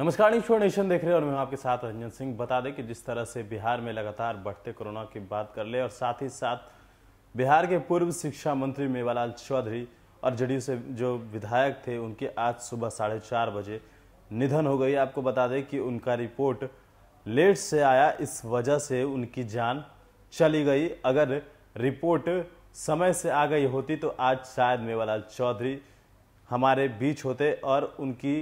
नमस्कार ईश्वर नेशन देख रहे हैं और मैं आपके साथ रंजन सिंह बता दें कि जिस तरह से बिहार में लगातार बढ़ते कोरोना की बात कर ले और साथ ही साथ बिहार के पूर्व शिक्षा मंत्री मेवालाल चौधरी और जेडीयू से जो विधायक थे उनके आज सुबह साढ़े चार बजे निधन हो गई आपको बता दें कि उनका रिपोर्ट लेट से आया इस वजह से उनकी जान चली गई अगर रिपोर्ट समय से आ गई होती तो आज शायद मेवालाल चौधरी हमारे बीच होते और उनकी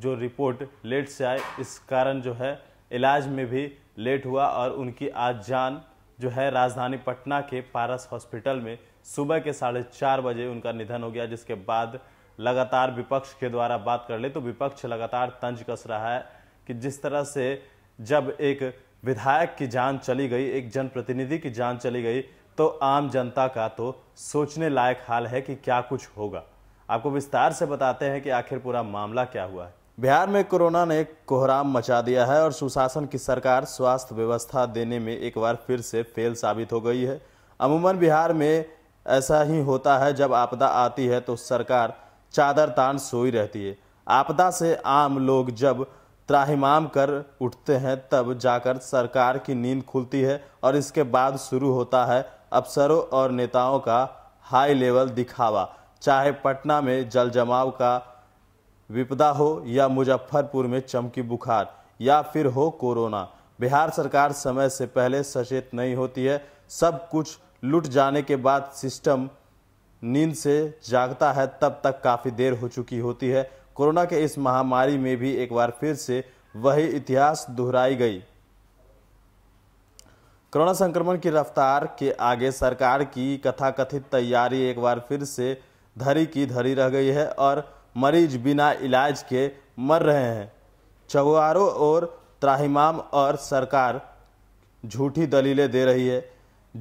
जो रिपोर्ट लेट से आए इस कारण जो है इलाज में भी लेट हुआ और उनकी आज जान जो है राजधानी पटना के पारस हॉस्पिटल में सुबह के साढ़े चार बजे उनका निधन हो गया जिसके बाद लगातार विपक्ष के द्वारा बात कर ले तो विपक्ष लगातार तंज कस रहा है कि जिस तरह से जब एक विधायक की जान चली गई एक जनप्रतिनिधि की जान चली गई तो आम जनता का तो सोचने लायक हाल है कि क्या कुछ होगा आपको विस्तार से बताते हैं कि आखिर पूरा मामला क्या हुआ है बिहार में कोरोना ने कोहराम मचा दिया है और सुशासन की सरकार स्वास्थ्य व्यवस्था देने में एक बार फिर से फेल साबित हो गई है अमूमन बिहार में ऐसा ही होता है जब आपदा आती है तो सरकार चादर तान सोई रहती है आपदा से आम लोग जब त्राहिमाम कर उठते हैं तब जाकर सरकार की नींद खुलती है और इसके बाद शुरू होता है अफसरों और नेताओं का हाई लेवल दिखावा चाहे पटना में जल जमाव का विपदा हो या मुजफ्फरपुर में चमकी बुखार या फिर हो कोरोना बिहार सरकार समय से पहले सचेत नहीं होती है सब कुछ लुट जाने के बाद सिस्टम नींद से जागता है तब तक काफ़ी देर हो चुकी होती है कोरोना के इस महामारी में भी एक बार फिर से वही इतिहास दोहराई गई कोरोना संक्रमण की रफ्तार के आगे सरकार की कथाकथित तैयारी एक बार फिर से धरी की धरी रह गई है और मरीज बिना इलाज के मर रहे हैं चगवारों और त्राहिमाम और सरकार झूठी दलीलें दे रही है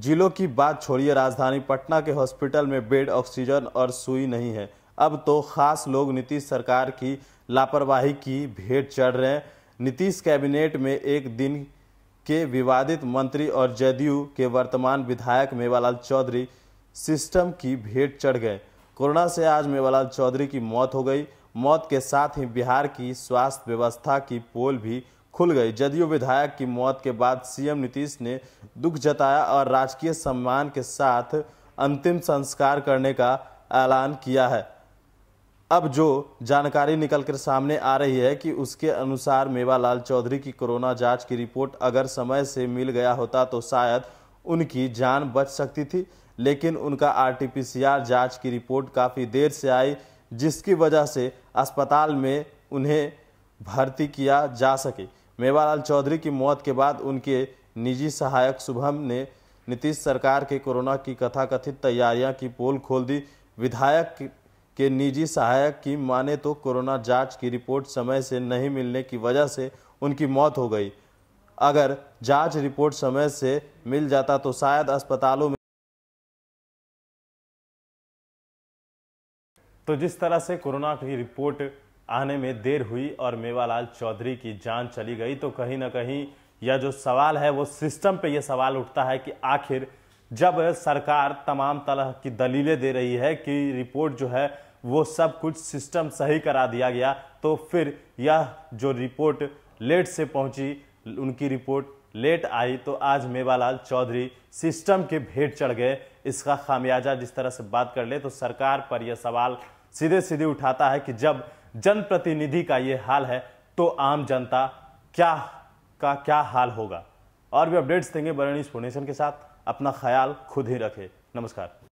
जिलों की बात छोड़िए राजधानी पटना के हॉस्पिटल में बेड ऑक्सीजन और सुई नहीं है अब तो खास लोग नीतीश सरकार की लापरवाही की भेंट चढ़ रहे हैं नीतीश कैबिनेट में एक दिन के विवादित मंत्री और जदयू के वर्तमान विधायक मेवालाल चौधरी सिस्टम की भेंट चढ़ गए कोरोना से आज मेवालाल चौधरी की मौत हो गई मौत के साथ ही बिहार की स्वास्थ्य व्यवस्था की पोल भी खुल गई जदयू विधायक की मौत के बाद सीएम नीतीश ने दुख जताया और राजकीय सम्मान के साथ अंतिम संस्कार करने का ऐलान किया है अब जो जानकारी निकलकर सामने आ रही है कि उसके अनुसार मेवालाल चौधरी की कोरोना जांच की रिपोर्ट अगर समय से मिल गया होता तो शायद उनकी जान बच सकती थी लेकिन उनका आरटीपीसीआर जांच की रिपोर्ट काफ़ी देर से आई जिसकी वजह से अस्पताल में उन्हें भर्ती किया जा सके मेवालाल चौधरी की मौत के बाद उनके निजी सहायक शुभम ने नीतीश सरकार के कोरोना की कथाकथित तैयारियां की पोल खोल दी विधायक के निजी सहायक की माने तो कोरोना जांच की रिपोर्ट समय से नहीं मिलने की वजह से उनकी मौत हो गई अगर जांच रिपोर्ट समय से मिल जाता तो शायद अस्पतालों में तो जिस तरह से कोरोना की रिपोर्ट आने में देर हुई और मेवालाल चौधरी की जान चली गई तो कहीं ना कहीं यह जो सवाल है वो सिस्टम पे यह सवाल उठता है कि आखिर जब सरकार तमाम तरह की दलीलें दे रही है कि रिपोर्ट जो है वो सब कुछ सिस्टम सही करा दिया गया तो फिर यह जो रिपोर्ट लेट से पहुंची उनकी रिपोर्ट लेट आई तो आज मेवालाल चौधरी सिस्टम के भेंट चढ़ गए इसका खामियाजा जिस तरह से बात कर ले तो सरकार पर यह सवाल सीधे सीधे उठाता है कि जब जनप्रतिनिधि का ये हाल है तो आम जनता क्या का क्या हाल होगा और भी अपडेट्स देंगे बरणी फाउंडेशन के साथ अपना ख्याल खुद ही रखें नमस्कार